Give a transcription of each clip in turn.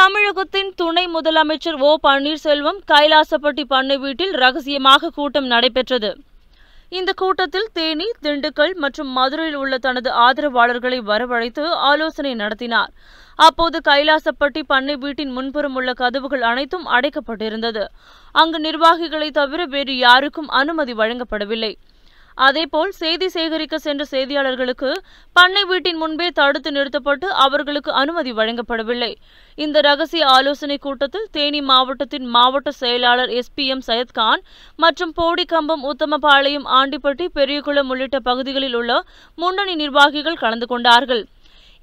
தமிழகத்தின் துணை முதலமைச்சர் ஓ பன்னீர்செல்வம் கைலாசப்பட்டி பண்ணை வீட்டில் ரகசியமாக கூட்டம் நடைபெற்றது இந்த கூட்டத்தில் தேனி திண்டுக்கல் மற்றும் மதுரையில் உள்ள தனது ஆதரவாளர்களை வரவழைத்து ஆலோசனை நடத்தினார் அப்போது கைலாசப்பட்டி பண்ணை வீட்டின் முன்புறம் உள்ள கதவுகள் அனைத்தும் அடைக்கப்பட்டிருந்தது அங்கு நிர்வாகிகளை தவிர வேறு யாருக்கும் அனுமதி வழங்கப்படவில்லை அதேபோல் செய்தி சேகரிக்க சென்ற செய்தியாளர்களுக்கு பண்ணை வீட்டின் முன்பே தடுத்து நிறுத்தப்பட்டு அவர்களுக்கு அனுமதி வழங்கப்படவில்லை இந்த ரகசிய ஆலோசனை கூட்டத்தில் தேனி மாவட்டத்தின் மாவட்ட செயலாளர் எஸ் பி எம் சையத்கான் மற்றும் போடிக்கம்பம் உத்தமபாளையம் ஆண்டிப்பட்டி பெரியகுளம் உள்ளிட்ட பகுதிகளில் உள்ள முன்னணி நிர்வாகிகள் கலந்து கொண்டார்கள்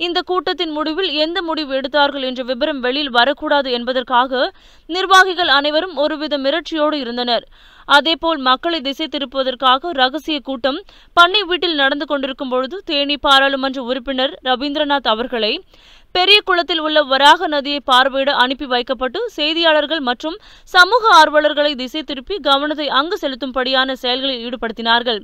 இந்த கூட்டத்தின் முடிவில் எந்த முடிவு எடுத்தார்கள் என்ற விபரம் வெளியில் வரக்கூடாது என்பதற்காக நிர்வாகிகள் அனைவரும் ஒருவித மிரட்சியோடு இருந்தனர் அதேபோல் மக்களை திசை திருப்புவதற்காக ரகசிய கூட்டம் பண்ணை வீட்டில் நடந்து கொண்டிருக்கும் பொழுது தேனி பாராளுமன்ற உறுப்பினர் ரவீந்திரநாத் அவர்களை பெரிய குளத்தில் உள்ள வராக நதியை பார்வையிட அனுப்பி வைக்கப்பட்டு செய்தியாளர்கள் மற்றும் சமூக ஆர்வலர்களை திசை திருப்பி கவனத்தை அங்கு செலுத்தும்படியான செயல்களில் ஈடுபடுத்தினார்கள்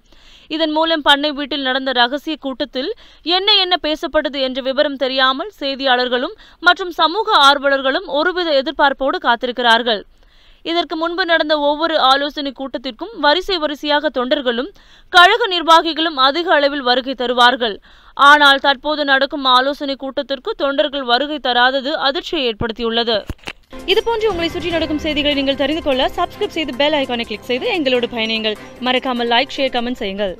இதன் மூலம் பண்ணை வீட்டில் நடந்த ரகசிய கூட்டத்தில் என்ன என்ன பேசப்பட்டது என்ற விவரம் தெரியாமல் செய்தியாளர்களும் மற்றும் சமூக ஆர்வலர்களும் ஒருவித எதிர்பார்ப்போடு காத்திருக்கிறார்கள் இதற்கு முன்பு நடந்த ஒவ்வொரு ஆலோசனை கூட்டத்திற்கும் வரிசை வரிசையாக தொண்டர்களும் கழக நிர்வாகிகளும் அதிக அளவில் வருகை தருவார்கள் ஆனால் தற்போது நடக்கும் ஆலோசனை கூட்டத்திற்கு தொண்டர்கள் வருகை தராதது அதிர்ச்சியை ஏற்படுத்தியுள்ளது இதுபோன்று உங்களை சுற்றி நடக்கும் செய்திகளை நீங்கள் தெரிந்து கொள்ள சப்ஸ்கிரைப் செய்து பெல் ஐக்கானை கிளிக் செய்து எங்களோடு பயணியுங்கள் மறக்காமல் லைக் ஷேர் கமெண்ட் செய்யுங்கள்